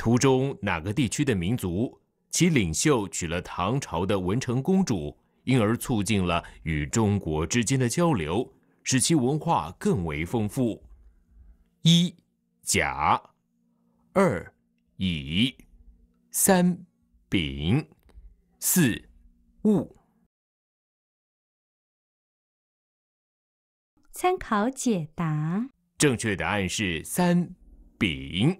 图中哪个地区的民族，其领袖娶了唐朝的文成公主，因而促进了与中国之间的交流，使其文化更为丰富？一甲，二乙，三丙，四戊。参考解答：正确答案是三丙。